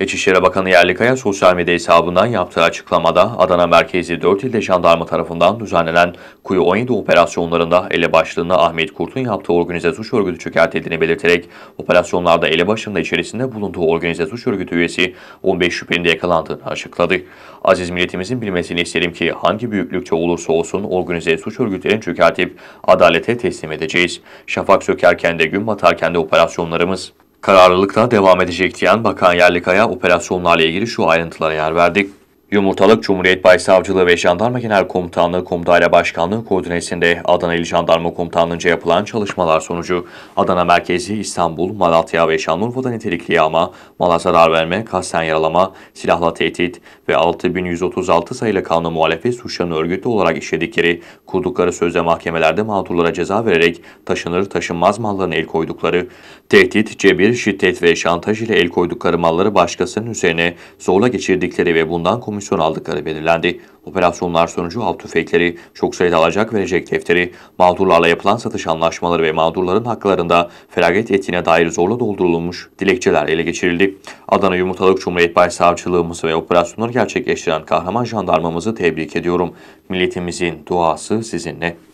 İçişleri Bakanı Yerlikaya sosyal medya hesabından yaptığı açıklamada Adana merkezi 4 ilde jandarma tarafından düzenlenen Kuyu 17 operasyonlarında ele Ahmet Kurt'un yaptığı organize suç örgütü çökertildiğini belirterek operasyonlarda elebaşında içerisinde bulunduğu organize suç örgütü üyesi 15 şüphelinde yakalandığını açıkladı. Aziz milletimizin bilmesini isterim ki hangi büyüklükte olursa olsun organize suç örgütlerini çökertip adalete teslim edeceğiz. Şafak sökerken de gün batarken de operasyonlarımız Kararlılıkla devam edecek diyen Bakan Yerlikaya operasyonlarla ilgili şu ayrıntılara yer verdik. Yumurtalık Cumhuriyet Başsavcılığı ve Jandarma Genel Komutanlığı Komutanlığı Başkanlığı koordinesinde Adana İl Jandarma Komutanlığı'nca yapılan çalışmalar sonucu Adana merkezi İstanbul, Malatya ve Şanlıurfa'da nitelikli yağma, mala zarar verme, kasten yaralama, silahla tehdit ve 6136 sayılı kanun muhalefet suçlarını örgütlü olarak işledikleri, kurdukları sözde mahkemelerde mağdurlara ceza vererek taşınır taşınmaz mallarına el koydukları, tehdit, cebir, şiddet ve şantaj ile el koydukları malları başkasının üzerine zorla geçirdikleri ve bundan komisyon komisyon aldıkları belirlendi. Operasyonlar sonucu alt tüfekleri, çok sayıda alacak verecek defteri, mağdurlarla yapılan satış anlaşmaları ve mağdurların haklarında feragat ettiğine dair zorla doldurulmuş dilekçeler ele geçirildi. Adana Yumurtalık Cumhuriyet Başsavcılığımız ve operasyonları gerçekleştiren kahraman jandarmamızı tebrik ediyorum. Milletimizin duası sizinle.